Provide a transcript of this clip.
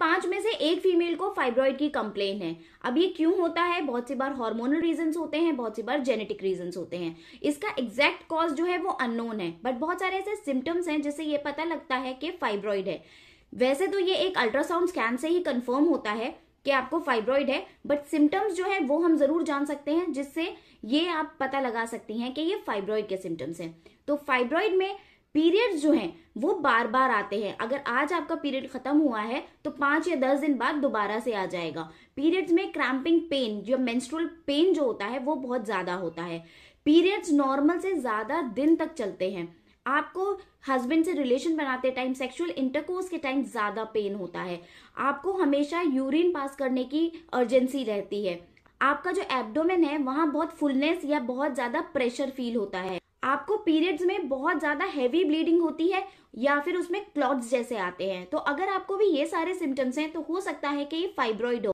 पांच में से एक फीमेल को फाइब्रॉइड की कंप्लेन है अब ये क्यों होता है बहुत सी बार हार्मोनल रीजंस होते हैं बहुत सी बार जेनेटिक रीजंस होते हैं इसका एग्जैक्ट कॉज जो है वो अननोन है बट बहुत सारे ऐसे सिम्टम्स हैं जिससे ये पता लगता है कि फाइब्रॉइड है वैसे तो ये एक अल्ट्रासाउंड स्कैन से ही कंफर्म होता है कि आपको फाइब्रॉइड है बट सिम्टम्स जो है वो हम जरूर जान सकते हैं जिससे ये आप पता लगा सकती हैं कि ये फाइब्रॉइड के सिम्टम्स हैं तो फाइब्रॉइड में पीरियड्स जो हैं वो बार बार आते हैं अगर आज आपका पीरियड खत्म हुआ है तो पांच या दस दिन बाद दोबारा से आ जाएगा पीरियड्स में क्रैम्पिंग पेन जो मेंस्ट्रुअल पेन जो होता है वो बहुत ज़्यादा होता है पीरियड्स नॉर्मल से ज़्यादा दिन तक चलते हैं आपको हस्बैंड से रिलेशन बनाते टाइम सेक्सुअल इंटरकोर्स के टाइम ज़्यादा पेन होता है आपको हमेशा यूरिन पास करने की अर्जेंसी रहती है आपका जो एब्डोमेन है वहां बहुत फुलनेस या बहुत ज़्यादा प्रेशर फील होता है आपको पीरियड्स में बहुत ज़्यादा हैवी ब्लीडिंग होती है या फिर उसमें क्लॉट्स जैसे आते हैं तो अगर आपको भी ये सारे सिम्टम्स हैं तो हो सकता है कि ये फाइब्रॉइड हो